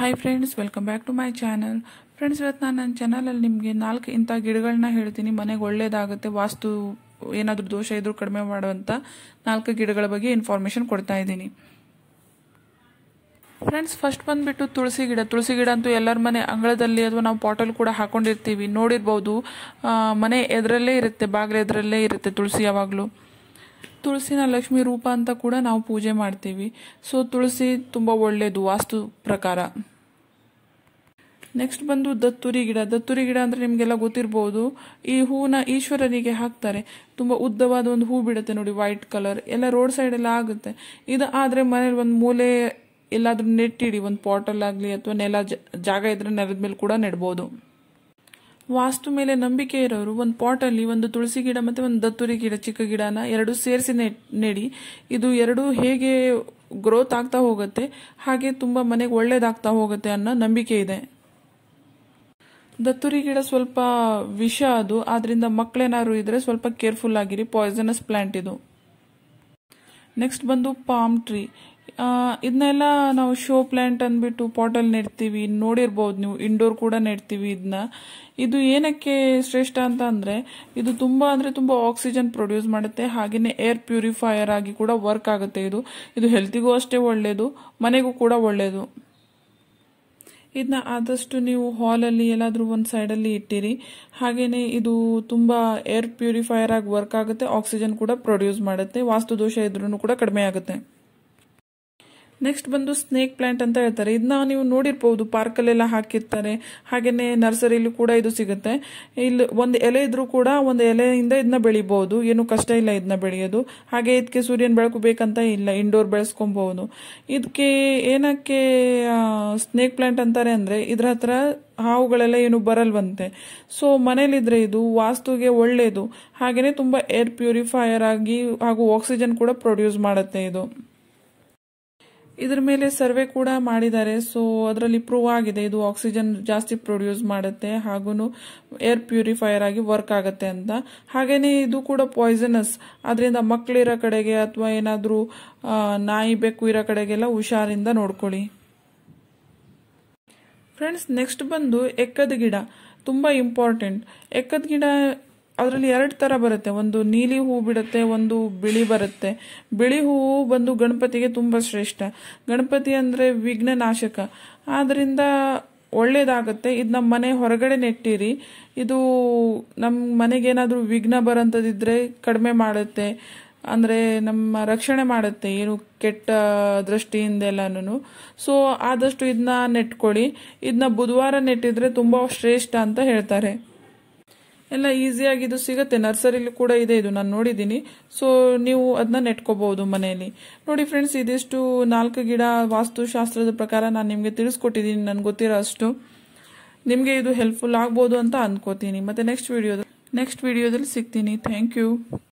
hi friends welcome back to my channel friends ಇವತ್ತು ನಾನು ನನ್ನ ಚಾನಲಲ್ಲಿ ನಿಮಗೆ ನಾಲ್ಕು ಇಂಥ ಗಿಡಗಳನ್ನ ಹೇಳ್ತೀನಿ ಮನೆಗೆ ಒಳ್ಳೇದಾಗುತ್ತೆ ವಾಸ್ತು ಏನಾದರೂ ದೋಷ ಇದ್ರೂ ಕಡಿಮೆ ಮಾಡುವಂಥ ನಾಲ್ಕು ಗಿಡಗಳ ಬಗ್ಗೆ ಇನ್ಫಾರ್ಮೇಷನ್ ಕೊಡ್ತಾ ಇದ್ದೀನಿ ಫ್ರೆಂಡ್ಸ್ ಫಸ್ಟ್ ಬಂದುಬಿಟ್ಟು ತುಳಸಿ ಗಿಡ ತುಳಸಿ ಗಿಡ ಅಂತೂ ಎಲ್ಲರ ಮನೆ ಅಂಗಳದಲ್ಲಿ ಅಥವಾ ನಾವು ಪಾಟಲ್ ಕೂಡ ಹಾಕೊಂಡಿರ್ತೀವಿ ನೋಡಿರ್ಬೋದು ಮನೆ ಎದರಲ್ಲೇ ಇರುತ್ತೆ ಬಾಗಿಲು ಎದರಲ್ಲೇ ಇರುತ್ತೆ ತುಳಸಿ ಯಾವಾಗಲೂ ತುಳಸಿನ ಲಕ್ಷ್ಮಿ ರೂಪ ಅಂತ ಕೂಡ ನಾವು ಪೂಜೆ ಮಾಡ್ತೀವಿ ಸೊ ತುಳಸಿ ತುಂಬ ಒಳ್ಳೆಯದು ವಾಸ್ತು ಪ್ರಕಾರ ನೆಕ್ಸ್ಟ್ ಬಂದು ದತ್ತುರಿ ಗಿಡ ದತ್ತುರಿ ಗಿಡ ಅಂದರೆ ನಿಮಗೆಲ್ಲ ಗೊತ್ತಿರ್ಬೋದು ಈ ಹೂವನ್ನ ಈಶ್ವರನಿಗೆ ಹಾಕ್ತಾರೆ ತುಂಬ ಉದ್ದವಾದ ಒಂದು ಹೂ ಬಿಡುತ್ತೆ ನೋಡಿ ವೈಟ್ ಕಲರ್ ಎಲ್ಲ ರೋಡ್ ಸೈಡೆಲ್ಲ ಆಗುತ್ತೆ ಇದು ಆದರೆ ಮನೇಲಿ ಒಂದು ಮೂಲೆ ಎಲ್ಲಾದರೂ ನೆಟ್ಟಿಡಿ ಒಂದು ಪಾಟಲ್ಲಾಗಲಿ ಅಥವಾ ನೆಲ ಜಾಗ ಇದ್ರೆ ನೆಲದ ಮೇಲೆ ಕೂಡ ನೆಡ್ಬೋದು ವಾಸ್ತು ಮೇಲೆ ನಂಬಿಕೆ ಇರೋರು ಒಂದು ಪಾಟಲ್ಲಿ ಒಂದು ತುಳಸಿ ಗಿಡ ಮತ್ತು ಒಂದು ದತ್ತುರಿ ಗಿಡ ಚಿಕ್ಕ ಗಿಡನ ಎರಡು ಸೇರಿಸಿ ನೆಡಿ ಇದು ಎರಡು ಹೇಗೆ ಗ್ರೋತ್ ಆಗ್ತಾ ಹೋಗುತ್ತೆ ಹಾಗೆ ತುಂಬ ಮನೆಗೆ ಒಳ್ಳೇದಾಗ್ತಾ ಹೋಗುತ್ತೆ ಅನ್ನೋ ನಂಬಿಕೆ ಇದೆ ದತ್ತುರಿ ಗಿಡ ಸ್ವಲ್ಪ ವಿಷ ಅದು ಆದ್ರಿಂದ ಮಕ್ಕಳೇನಾದ್ರು ಇದ್ರೆ ಸ್ವಲ್ಪ ಕೇರ್ಫುಲ್ ಆಗಿರಿ ಪಾಯ್ಸನಸ್ ಪ್ಲಾಂಟ್ ಇದು ನೆಕ್ಸ್ಟ್ ಬಂದು ಪಾಮ್ ಟ್ರೀ ಇದನ್ನೆಲ್ಲ ನಾವು ಶೋ ಪ್ಲ್ಯಾಂಟ್ ಅಂದ್ಬಿಟ್ಟು ಪಾಟಲ್ ನೆಡ್ತೀವಿ ನೋಡಿರ್ಬೋದು ನೀವು ಇಂಡೋರ್ ಕೂಡ ನೆಡ್ತೀವಿ ಇದನ್ನ ಇದು ಏನಕ್ಕೆ ಶ್ರೇಷ್ಠ ಅಂತ ಅಂದರೆ ಇದು ತುಂಬ ಅಂದರೆ ತುಂಬ ಆಕ್ಸಿಜನ್ ಪ್ರೊಡ್ಯೂಸ್ ಮಾಡುತ್ತೆ ಹಾಗೆಯೇ ಏರ್ ಪ್ಯೂರಿಫೈಯರ್ ಆಗಿ ಕೂಡ ವರ್ಕ್ ಆಗುತ್ತೆ ಇದು ಇದು ಹೆಲ್ತಿಗೂ ಅಷ್ಟೇ ಒಳ್ಳೆಯದು ಮನೆಗೂ ಕೂಡ ಒಳ್ಳೆಯದು ಇದನ್ನ ಆದಷ್ಟು ನೀವು ಹಾಲಲ್ಲಿ ಎಲ್ಲಾದರೂ ಒಂದು ಸೈಡಲ್ಲಿ ಇಟ್ಟಿರಿ ಹಾಗೆಯೇ ಇದು ತುಂಬ ಏರ್ ಪ್ಯೂರಿಫೈಯರ್ ಆಗಿ ವರ್ಕ್ ಆಗುತ್ತೆ ಆಕ್ಸಿಜನ್ ಕೂಡ ಪ್ರೊಡ್ಯೂಸ್ ಮಾಡುತ್ತೆ ವಾಸ್ತು ದೋಷ ಇದ್ರೂ ಕೂಡ ಕಡಿಮೆ ಆಗುತ್ತೆ ನೆಕ್ಸ್ಟ್ ಬಂದು ಸ್ನೇಕ್ ಪ್ಲಾಂಟ್ ಅಂತ ಹೇಳ್ತಾರೆ ಇದನ್ನ ನೀವು ನೋಡಿರ್ಬೋದು ಪಾರ್ಕಲ್ಲೆಲ್ಲ ಹಾಕಿರ್ತಾರೆ ಹಾಗೆಯೇ ನರ್ಸರಿಲ್ಲೂ ಕೂಡ ಇದು ಸಿಗುತ್ತೆ ಇಲ್ಲಿ ಒಂದು ಎಲೆ ಇದ್ರೂ ಕೂಡ ಒಂದು ಎಲೆಯಿಂದ ಇದನ್ನ ಬೆಳಿಬಹುದು ಏನು ಕಷ್ಟ ಇಲ್ಲ ಇದನ್ನ ಬೆಳೆಯೋದು ಹಾಗೆ ಇದಕ್ಕೆ ಸೂರ್ಯನ ಬೆಳಕು ಬೇಕಂತ ಇಲ್ಲ ಇಂಡೋರ್ ಬೆಳೆಸ್ಕೊಬಹುದು ಇದಕ್ಕೆ ಏನಕ್ಕೆ ಸ್ನೇಕ್ ಪ್ಲಾಂಟ್ ಅಂತಾರೆ ಅಂದ್ರೆ ಇದ್ರ ಹತ್ರ ಹಾವುಗಳೆಲ್ಲ ಏನು ಬರಲ್ವಂತೆ ಸೊ ಮನೇಲಿದ್ರೆ ಇದು ವಾಸ್ತುಗೆ ಒಳ್ಳೆಯದು ಹಾಗೇನೆ ತುಂಬಾ ಏರ್ ಪ್ಯೂರಿಫೈಯರ್ ಆಗಿ ಹಾಗೂ ಆಕ್ಸಿಜನ್ ಕೂಡ ಪ್ರೊಡ್ಯೂಸ್ ಮಾಡುತ್ತೆ ಇದು ಇದ್ರ ಮೇಲೆ ಸರ್ವೆ ಕೂಡ ಮಾಡಿದ್ದಾರೆ ಸೊ ಅದರಲ್ಲಿ ಪ್ರೂವ್ ಆಗಿದೆ ಇದು ಆಕ್ಸಿಜನ್ ಜಾಸ್ತಿ ಪ್ರೊಡ್ಯೂಸ್ ಮಾಡುತ್ತೆ ಹಾಗೂ ಏರ್ ಪ್ಯೂರಿಫೈಯರ್ ಆಗಿ ವರ್ಕ್ ಆಗುತ್ತೆ ಅಂತ ಹಾಗೇನೆ ಇದು ಕೂಡ ಪಾಯ್ಸನಸ್ ಅದರಿಂದ ಮಕ್ಕಳಿರೋ ಕಡೆಗೆ ಅಥವಾ ಏನಾದರೂ ನಾಯಿ ಬೆಕ್ಕು ಇರೋ ಕಡೆಗೆಲ್ಲ ಹುಷಾರಿಂದ ನೋಡ್ಕೊಳ್ಳಿ ಫ್ರೆಂಡ್ಸ್ ನೆಕ್ಸ್ಟ್ ಬಂದು ಎಕ್ಕದ ಗಿಡ ತುಂಬ ಇಂಪಾರ್ಟೆಂಟ್ ಎಕ್ಕದ ಗಿಡ ಅದರಲ್ಲಿ ಎರಡು ಥರ ಬರುತ್ತೆ ಒಂದು ನೀಲಿ ಹೂ ಬಿಡುತ್ತೆ ಒಂದು ಬಿಳಿ ಬರುತ್ತೆ ಬಿಳಿ ಹೂವು ಬಂದು ಗಣಪತಿಗೆ ತುಂಬ ಶ್ರೇಷ್ಠ ಗಣಪತಿ ಅಂದರೆ ವಿಘ್ನನಾಶಕ ಆದ್ದರಿಂದ ಒಳ್ಳೇದಾಗುತ್ತೆ ಇದು ನಮ್ಮ ಮನೆ ಹೊರಗಡೆ ನೆಟ್ಟಿರಿ ಇದು ನಮ್ಮ ಮನೆಗೇನಾದರೂ ವಿಘ್ನ ಬರೋಂಥದ್ದಿದ್ರೆ ಕಡಿಮೆ ಮಾಡುತ್ತೆ ಅಂದರೆ ನಮ್ಮ ರಕ್ಷಣೆ ಮಾಡುತ್ತೆ ಏನು ಕೆಟ್ಟ ದೃಷ್ಟಿಯಿಂದ ಎಲ್ಲನೂ ಸೊ ಆದಷ್ಟು ಇದನ್ನ ನೆಟ್ಕೊಳ್ಳಿ ಇದನ್ನ ಬುಧವಾರ ನೆಟ್ಟಿದ್ರೆ ತುಂಬ ಶ್ರೇಷ್ಠ ಅಂತ ಹೇಳ್ತಾರೆ ಎಲ್ಲ ಈಸಿಯಾಗಿ ಇದು ಸಿಗುತ್ತೆ ನರ್ಸರಿಲಿ ಕೂಡ ಇದೆ ಇದು ನಾನು ನೋಡಿದ್ದೀನಿ ಸೊ ನೀವು ಅದನ್ನ ನೆಟ್ಕೋಬಹುದು ಮನೆಯಲ್ಲಿ ನೋಡಿ ಫ್ರೆಂಡ್ಸ್ ಇದಿಷ್ಟು ನಾಲ್ಕು ಗಿಡ ವಾಸ್ತುಶಾಸ್ತ್ರದ ಪ್ರಕಾರ ನಾನು ನಿಮಗೆ ತಿಳಿಸ್ಕೊಟ್ಟಿದ್ದೀನಿ ನನಗೆ ಗೊತ್ತಿರೋ ಅಷ್ಟು ನಿಮಗೆ ಇದು ಹೆಲ್ಪ್ಫುಲ್ ಆಗ್ಬೋದು ಅಂತ ಅನ್ಕೋತೀನಿ ಮತ್ತೆ ನೆಕ್ಸ್ಟ್ ವಿಡಿಯೋದಲ್ಲಿ ನೆಕ್ಸ್ಟ್ ವಿಡಿಯೋದಲ್ಲಿ ಸಿಗ್ತೀನಿ ಥ್ಯಾಂಕ್ ಯು